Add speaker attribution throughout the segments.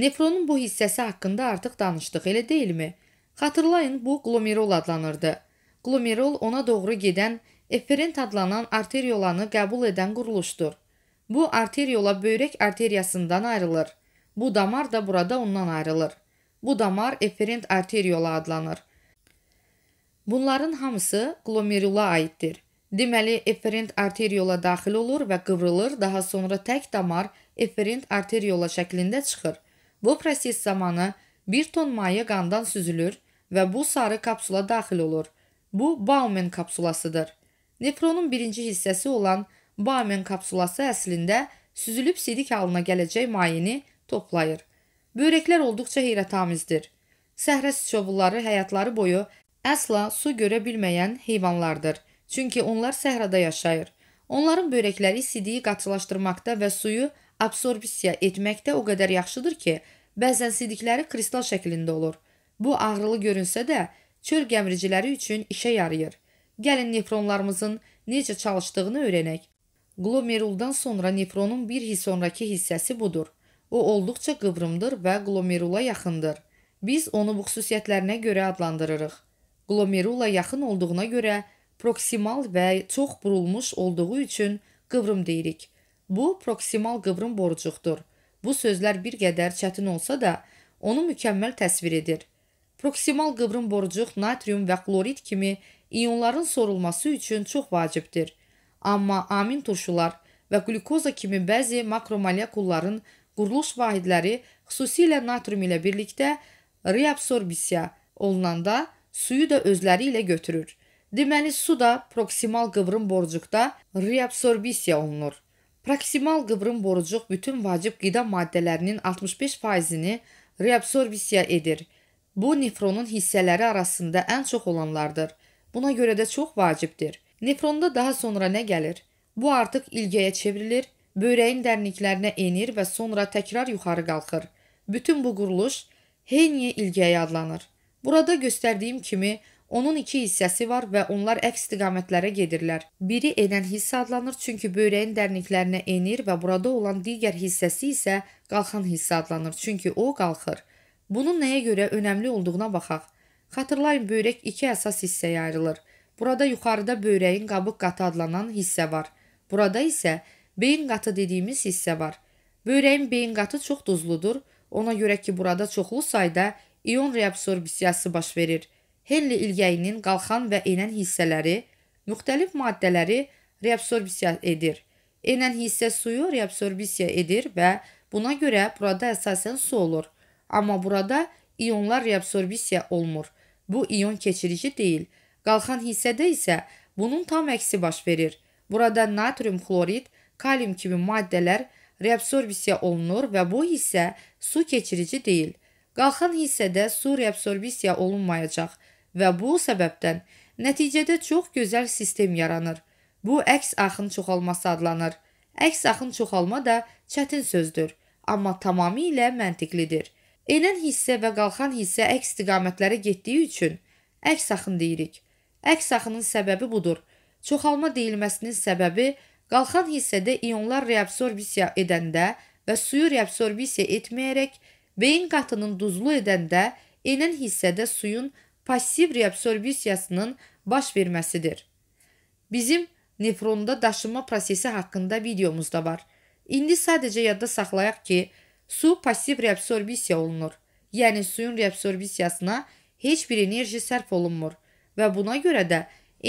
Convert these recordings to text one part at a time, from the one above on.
Speaker 1: Nefronun bu hissəsi haqqında artıq danışdıq, elə deyilmi? Xatırlayın, bu glomerol adlanırdı. Glomerol ona doğru gedən eferent adlanan arteriolanı qəbul edən quruluşdur. Bu arteriola böyrək arteriyasından ayrılır. Bu damar da burada ondan ayrılır. Bu damar eferent arteriola adlanır. Bunların hamısı glomerula aiddir. Deməli, eferent arteriola daxil olur və qıvrılır, daha sonra tək damar eferent arteriola şəklində çıxır. Bu proses zamanı 1 ton maye qandan süzülür və bu sarı kapsula daxil olur. Bu Baumann kapsulasıdır. Nefronun birinci hissəsi olan Baumann kapsulası əslində süzülüb sidik halına gələcək mayeni toplayır. Böyrəklər olduqca heyrətamizdir. Səhrə siçovulları həyatları boyu əsla su görə bilməyən heyvanlardır. Çünki onlar səhrada yaşayır. Onların böyrəkləri sidiyi qatılaşdırmaqda və suyu absorbisiya etməkdə o qədər yaxşıdır ki, bəzən sidikləri kristal şəklində olur. Bu ağrılı görünsə də, çöl gəmiriciləri üçün işə yarayır. Gəlin nefronlarımızın necə çalışdığını öyrənək. Glomeruldan sonra nefronun bir his sonrakı hissəsi budur. O olduqca qıvrımdır və glomerula yaxındır. Biz onu bu xüsusiyyətlərinə görə adlandırırıq. Glomerula yaxın olduğuna görə proksimal və çox burulmuş olduğu üçün qıvrım deyirik. Bu proksimal qıvrım borcuqdur. Bu sözlər bir qədər çətin olsa da, onu mükəmməl təsvir edir. Proksimal qıvrım borcuq natrium və klorid kimi ionların sorulması üçün çox vacibdir. Amma amin turşular və glukoza kimi bəzi makromolekulların quruluş vahidləri xüsusilə natrium ilə birlikdə reabsorbisiya olunanda suyu da özləri ilə götürür. Deməli, su da proksimal qıvrım borcuqda reabsorbisiya olunur. Proksimal qıvrım borucuq bütün vacib qida maddələrinin 65%-ni reabsorbisiya edir. Bu nefronun hissələri arasında ən çox olanlardır. Buna görə də çox vacibdir. Nefronda daha sonra nə gəlir? Bu artıq ilgəyə çevrilir, böyrəyin dərnliklərinə enir və sonra təkrar yuxarı qalxır. Bütün bu quruluş heyniyə ilgəyi adlanır. Burada göstərdiyim kimi Onun iki hissəsi var və onlar əks istiqamətlərə gedirlər. Biri enən hissə adlanır, çünki böyrəyin dərnliklərinə enir və burada olan digər hissəsi isə qalxan hissə adlanır, çünki o qalxır. Bunun nəyə görə önəmli olduğuna baxaq. Xatırlayın, böyrək iki əsas hissəyə ayrılır. Burada yuxarıda böyrəyin qabıq qatı adlanan hissə var. Burada isə beyin qatı dediyimiz hissə var. Böyrəyin beyin qatı çox duzludur, ona görə ki, burada çoxlu sayda ion reabsorbisiyası baş verir. Helli ilgəyinin qalxan və enən hissələri, müxtəlif maddələri reabsorbisiya edir. Enən hissə suyu reabsorbisiya edir və buna görə burada əsasən su olur. Amma burada ionlar reabsorbisiya olmur. Bu ion keçirici deyil. Qalxan hissədə isə bunun tam əksi baş verir. Burada natrium xlorid, kalium kimi maddələr reabsorbisiya olunur və bu hissə su keçirici deyil. Qalxan hissədə su reabsorbisiya olunmayacaq və bu səbəbdən nəticədə çox gözəl sistem yaranır. Bu əks axın çoxalması adlanır. Əks axın çoxalma da çətin sözdür, amma tamamilə məntiqlidir. Enən hissə və qalxan hissə əks istiqamətlərə getdiyi üçün əks axın deyirik. Əks axının səbəbi budur. Çoxalma deyilməsinin səbəbi qalxan hissədə ionlar reabsorpsiya edəndə və suyu reabsorpsiya etməyərək beyin qatının duzlu edəndə enən hissədə suyun passiv reabsorbisiyasının baş verməsidir. Bizim nefronda daşınma prosesi haqqında videomuz da var. İndi sadəcə yadda saxlayaq ki, su passiv reabsorbisiya olunur. Yəni suyun reabsorbisiyasına heç bir enerji sərf olunmur və buna görə də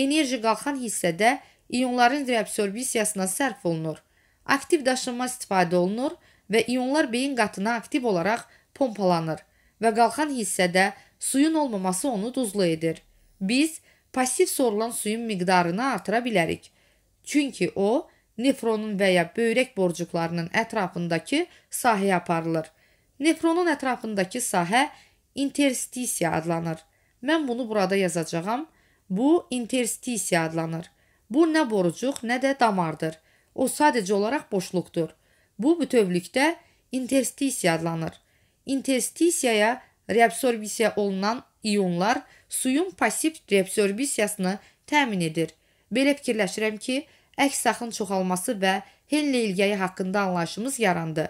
Speaker 1: enerji qalxan hissədə ionların reabsorbisiyasına sərf olunur. Aktiv daşınma istifadə olunur və ionlar beyin qatına aktiv olaraq pompalanır və qalxan hissədə Suyun olmaması onu duzlu edir. Biz pasif sorulan suyun miqdarını artıra bilərik. Çünki o nefronun və ya böyrək borcuqlarının ətrafındakı sahəyə aparılır. Nefronun ətrafındakı sahə interstisiya adlanır. Mən bunu burada yazacağam. Bu interstisiya adlanır. Bu nə borucuq, nə də damardır. O sadəcə olaraq boşluqdur. Bu bütövlükdə interstisiya adlanır. Interstisiyaya reabsorbisiya olunan ionlar suyun pasiv reabsorbisiyasını təmin edir. Belə fikirləşirəm ki, əks axın çoxalması və Henle ilgəyi haqqında anlayışımız yarandı.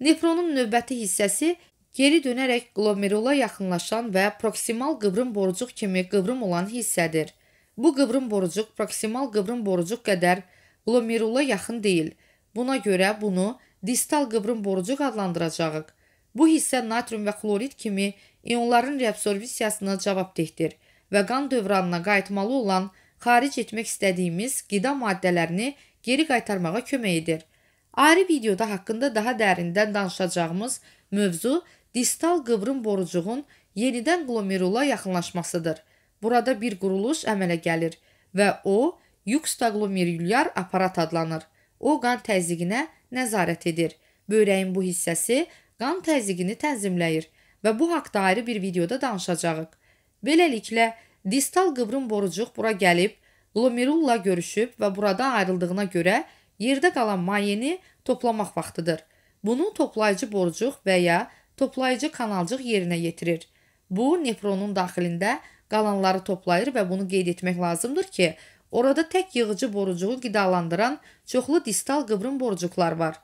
Speaker 1: Nefronun növbəti hissəsi geri dönərək glomerula yaxınlaşan və proksimal qıvrım borucuq kimi qıvrım olan hissədir. Bu qıvrım borucuq proksimal qıvrım borucuq qədər glomerula yaxın deyil. Buna görə bunu distal qıvrım borucuq adlandıracağıq. Bu hissə natrium və xlorid kimi ionların reabsorbsiyasına cavabdehdir və qan dövranına qayıtmalı olan xaric etmək istədiyimiz qida maddələrini geri qaytarmağa kömək edir. Ayrı videoda haqqında daha dərindən danışacağımız mövzu distal qıvrım borucuğun yenidən glomerula yaxınlaşmasıdır. Burada bir quruluş əmələ gəlir və o yuxtaglomerulyar aparat adlanır. O qan təzyiqinə nəzarət edir. Böyrəyin bu hissəsi qan təzyiqini tənzimləyir və bu haqda ayrı bir videoda danışacağıq. Beləliklə, distal qıvrım borucuq bura gəlib, glomerulla görüşüb və burada ayrıldığına görə yerdə qalan mayeni toplamaq vaxtıdır. Bunu toplayıcı borucuq və ya toplayıcı kanalcıq yerinə yetirir. Bu, nefronun daxilində qalanları toplayır və bunu qeyd etmək lazımdır ki, orada tək yığıcı borucuğu qidalandıran çoxlu distal qıvrım borucuqlar var.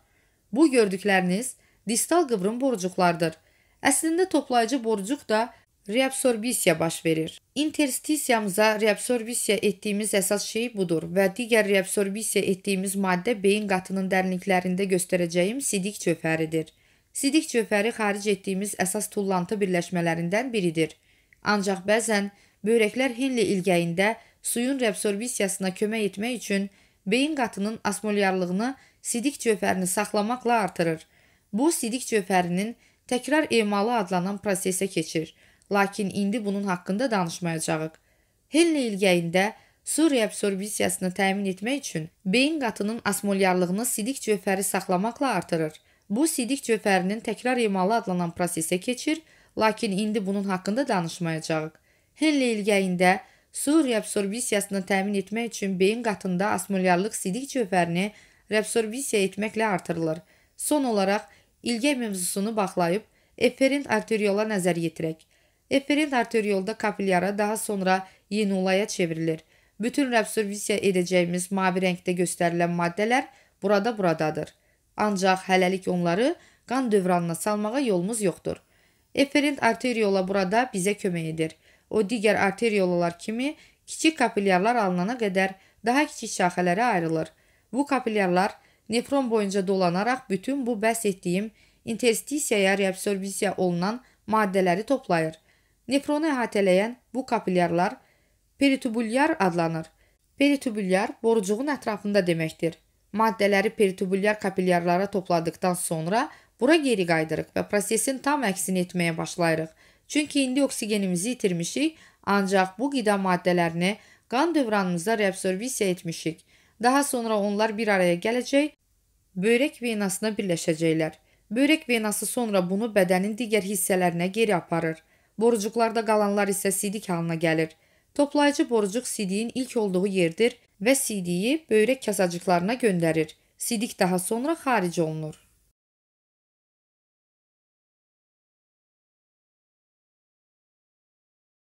Speaker 1: Bu gördükləriniz distal qıvrım borcuqlardır. Əslində toplayıcı borcuq da reabsorbisiya baş verir. İnterstisiyamıza reabsorbisiya etdiyimiz əsas şey budur və digər reabsorbisiya etdiyimiz maddə beyin qatının dərinliklərində göstərəcəyim sidik cövhəridir. Sidik cövhəri xaric etdiyimiz əsas tullantı birləşmələrindən biridir. Ancaq bəzən böyrəklər Henle ilgəyində suyun reabsorbisiyasına kömək etmək üçün beyin qatının asmolyarlığını sidik cövhərini saxlamaqla artırır. Bu sidik cövhərinin təkrar emalı adlanan prosesə keçir. Lakin indi bunun haqqında danışmayacağıq. Henley ilgəyində su reabsorbisiyasını təmin etmək üçün beyin qatının asmolyarlığını sidik cövhəri saxlamaqla artırır. Bu sidik cövhərinin təkrar emalı adlanan prosesə keçir, lakin indi bunun haqqında danışmayacağıq. Henley ilgəyində su reabsorbisiyasını təmin etmək üçün beyin qatında asmolyarlıq sidik cövhərini reabsorbisiya etməklə artırılır. Son olaraq ilgə mövzusunu baxlayıb eferent arteriola nəzər yetirək. Eferent arteriolda kapilyara daha sonra yenulaya çevrilir. Bütün rəbsorbiya edəcəyimiz mavi rəngdə göstərilən maddələr burada buradadır. Ancaq hələlik onları qan dövranına salmağa yolumuz yoxdur. Eferent arteriola burada bizə kömək edir. O digər arteriolalar kimi kiçik kapilyarlar alınana qədər daha kiçik şaxələrə ayrılır. Bu kapilyarlar Nefron boyunca dolanaraq bütün bu bəhs etdiyim interstisiyaya reabsorbiya olunan maddələri toplayır. Nefronu əhatələyən bu kapilyarlar peritubulyar adlanır. Peritubulyar borucuğun ətrafında deməkdir. Maddələri peritubulyar kapilyarlara topladıqdan sonra bura geri qayıdırıq və prosesin tam əksini etməyə başlayırıq. Çünki indi oksigenimizi itirmişik, ancaq bu qida maddələrini qan dövranımızda reabsorbiya etmişik. Daha sonra onlar bir araya gələcək, böyrək venasına birləşəcəklər. Böyrək venası sonra bunu bədənin digər hissələrinə geri aparır. Borucuqlarda qalanlar isə sidik halına gəlir. Toplayıcı borucuq sidiyin ilk olduğu yerdir və sidiyi böyrək kasacıqlarına göndərir. Sidik daha sonra xaric olunur.